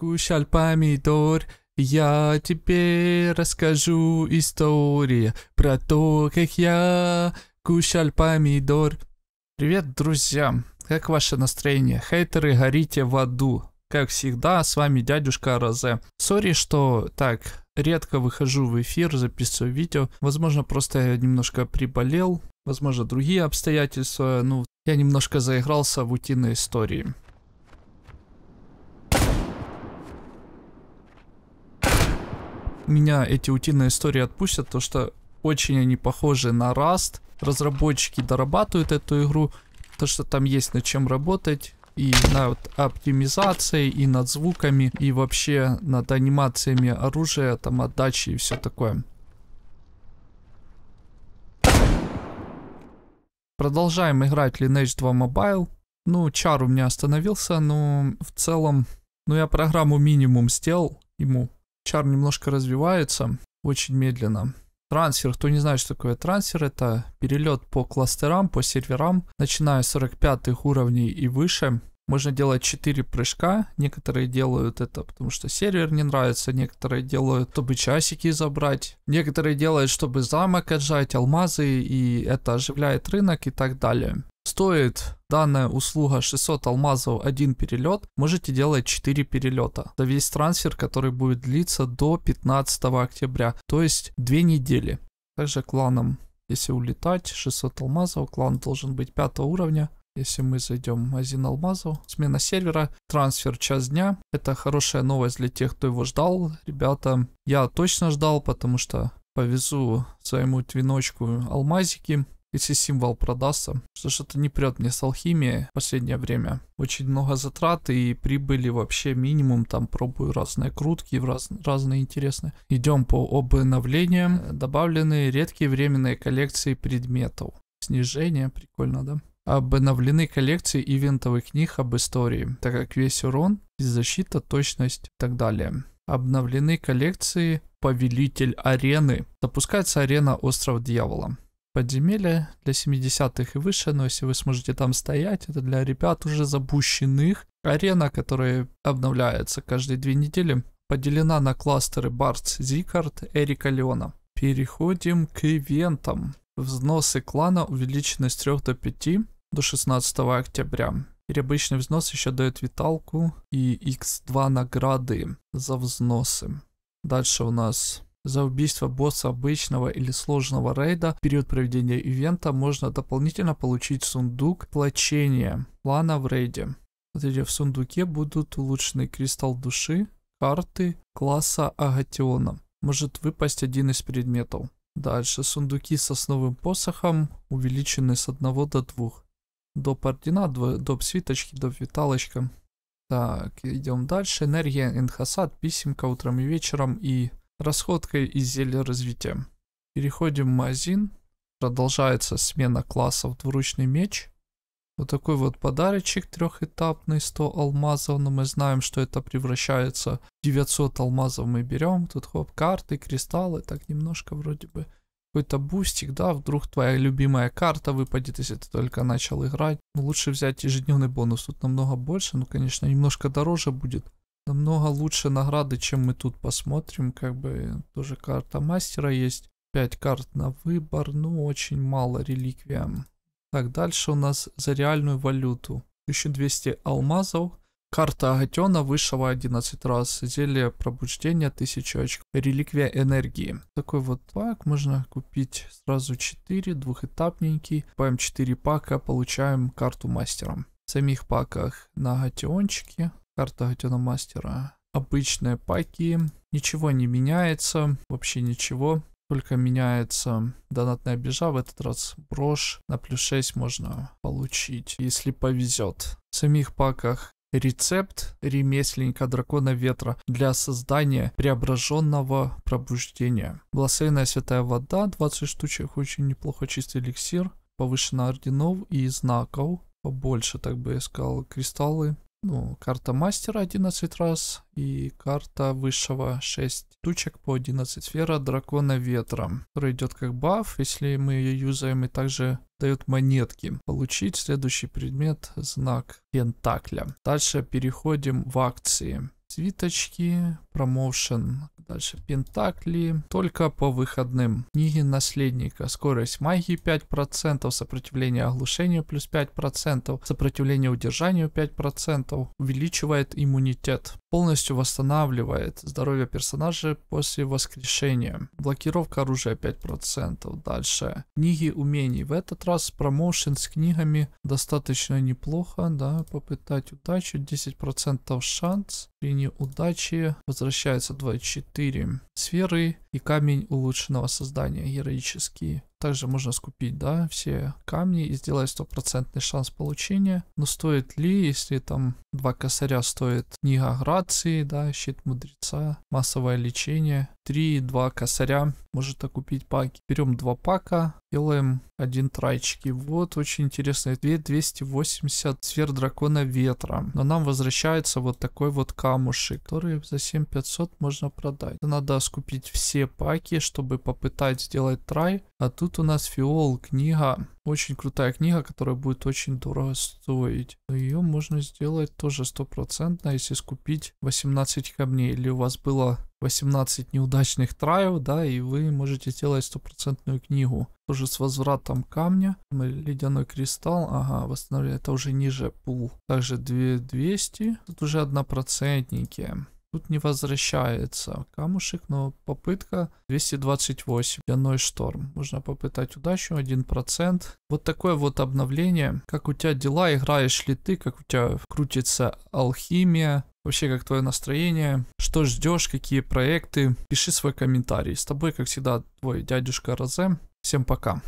кушал помидор, я тебе расскажу историю про то, как я кушал помидор. Привет, друзья! Как ваше настроение? Хейтеры, горите в аду. Как всегда, с вами дядюшка Розе. Сори, что так редко выхожу в эфир, записываю видео. Возможно, просто я немножко приболел. Возможно, другие обстоятельства. Ну, я немножко заигрался в утиные истории. меня эти утиные истории отпустят, то что очень они похожи на Rust. Разработчики дорабатывают эту игру, то что там есть над чем работать. И над оптимизацией, и над звуками, и вообще над анимациями оружия, там отдачи и все такое. Продолжаем играть Lineage 2 Mobile. Ну, чар у меня остановился, но в целом, ну я программу минимум сделал ему Чар немножко развивается, очень медленно. Трансфер, кто не знает, что такое трансфер, это перелет по кластерам, по серверам, начиная с 45 уровней и выше. Можно делать 4 прыжка, некоторые делают это, потому что сервер не нравится, некоторые делают, чтобы часики забрать, некоторые делают, чтобы замок отжать, алмазы, и это оживляет рынок и так далее. Стоит данная услуга 600 алмазов один перелет, можете делать 4 перелета. за весь трансфер, который будет длиться до 15 октября, то есть 2 недели. Также кланом, если улетать, 600 алмазов, клан должен быть 5 уровня. Если мы зайдем в магазин алмазов, смена сервера, трансфер час дня. Это хорошая новость для тех, кто его ждал. Ребята, я точно ждал, потому что повезу своему твиночку алмазики если символ продастся. Что что-то не прет мне с алхимией в последнее время. Очень много затрат и прибыли вообще минимум. Там пробую разные крутки, раз, разные интересные. Идем по обновлениям. Добавлены редкие временные коллекции предметов. Снижение, прикольно, да? Обновлены коллекции ивентовых книг об истории, так как весь урон, защита, точность и так далее. Обновлены коллекции Повелитель арены. Запускается арена Остров Дьявола подземелья для 70-х и выше, но если вы сможете там стоять, это для ребят уже запущенных. Арена, которая обновляется каждые две недели, поделена на кластеры Барц, Зикард, Эрика Леона. Переходим к ивентам. Взносы клана увеличены с 3 до 5 до 16 октября. Теперь обычный взнос еще дает виталку и x2 награды за взносы. Дальше у нас за убийство босса обычного или сложного рейда в период проведения ивента можно дополнительно получить сундук плачения плана в рейде. Смотрите, в сундуке будут улучшенный кристалл души, карты класса Агатиона. Может выпасть один из предметов. Дальше сундуки с основным посохом увеличены с 1 до 2. Доп ордена, доп свиточки, доп виталочка. Так, идем дальше. Энергия Инхасад, писемка утром и вечером и расходкой и зелье развития. Переходим в магазин. Продолжается смена классов двуручный меч. Вот такой вот подарочек трехэтапный, 100 алмазов, но мы знаем, что это превращается 900 алмазов мы берем. Тут хоп, карты, кристаллы, так немножко вроде бы какой-то бустик, да, вдруг твоя любимая карта выпадет, если ты только начал играть. Но ну, лучше взять ежедневный бонус, тут намного больше, ну конечно немножко дороже будет намного лучше награды, чем мы тут посмотрим. Как бы тоже карта мастера есть. 5 карт на выбор, но ну, очень мало реликвиям. Так, дальше у нас за реальную валюту. 1200 алмазов. Карта Агатена высшего 11 раз. Зелье пробуждения 1000 очков. Реликвия энергии. Такой вот пак можно купить сразу 4, двухэтапненький. Покупаем 4 пака, получаем карту мастера В самих паках на Агатеончике Карта Гатена Мастера. Обычные паки. Ничего не меняется. Вообще ничего. Только меняется донатная бежа. В этот раз брошь. На плюс 6 можно получить, если повезет. В самих паках рецепт ремесленника дракона ветра для создания преображенного пробуждения. Благословенная святая вода, 20 штучек, очень неплохо чистый эликсир, повышено орденов и знаков, побольше, так бы я сказал, кристаллы, ну, карта мастера 11 раз и карта высшего 6 тучек по 11. Сфера дракона ветра, который идет как баф. Если мы ее юзаем и также дает монетки. Получить следующий предмет, знак Пентакля. Дальше переходим в акции. Свиточки, промоушен Дальше Пентакли. Только по выходным. Книги Наследника. Скорость магии 5%, сопротивление оглушению плюс 5%, сопротивление удержанию 5%, увеличивает иммунитет. Полностью восстанавливает здоровье персонажа после воскрешения. Блокировка оружия 5%. Дальше. Книги умений. В этот раз промоушен с книгами достаточно неплохо. Да, попытать удачу. 10% шанс. Линия удачи, возвращается 24 сферы и камень улучшенного создания, героические. Также можно скупить да, все камни и сделать стопроцентный шанс получения. Но стоит ли, если там два косаря стоит книга Грации, да, щит мудреца, массовое лечение, 3-2 косаря может окупить паки. Берем два пака, делаем один трайчики. Вот очень интересно. 280 сфер дракона ветра. Но нам возвращается вот такой вот камушек, который за 7500 можно продать. Надо скупить все паки, чтобы попытать сделать трай. А тут у нас фиол, книга. Очень крутая книга, которая будет очень дорого стоить. Но ее можно сделать тоже стопроцентно, если скупить 18 камней. Или у вас было 18 неудачных траев, да, и вы можете сделать стопроцентную книгу. Тоже с возвратом камня. Ледяной кристалл. Ага, восстановление. Это уже ниже пул. Также 2200. Тут уже однопроцентники. Тут не возвращается камушек, но попытка 228. Ледяной шторм. Можно попытать удачу 1%. Вот такое вот обновление. Как у тебя дела, играешь ли ты, как у тебя крутится алхимия. Вообще, как твое настроение, что ждешь, какие проекты. Пиши свой комментарий. С тобой, как всегда, твой дядюшка Розе. Всем пока.